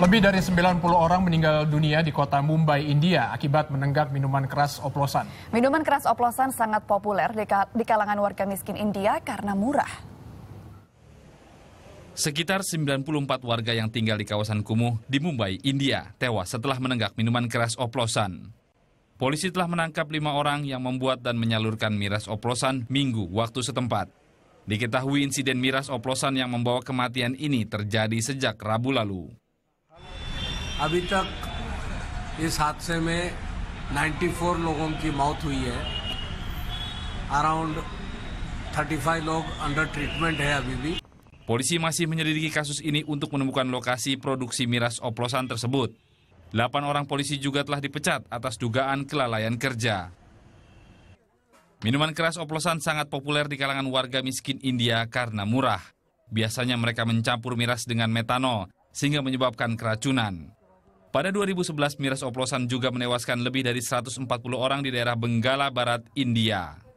Lebih dari 90 orang meninggal dunia di kota Mumbai, India akibat menenggak minuman keras oplosan. Minuman keras oplosan sangat populer di kalangan warga miskin India karena murah. Sekitar 94 warga yang tinggal di kawasan kumuh di Mumbai, India tewas setelah menenggak minuman keras oplosan. Polisi telah menangkap lima orang yang membuat dan menyalurkan miras oplosan minggu waktu setempat. Diketahui insiden miras oplosan yang membawa kematian ini terjadi sejak Rabu lalu. अभी तक इस हादसे में 94 लोगों की मौत हुई है अराउंड 35 लोग अंडर ट्रीटमेंट है अभी भी Polisi masih menyelidiki kasus ini untuk menemukan lokasi produksi miras oplosan tersebut. Delapan orang polisi juga telah dipecat atas dugaan kelalaian kerja. Minuman keras oplosan sangat populer di kalangan warga miskin India karena murah. Biasanya mereka mencampur miras dengan metanol, sehingga menyebabkan keracunan. Pada 2011, miras oplosan juga menewaskan lebih dari 140 orang di daerah Benggala Barat, India.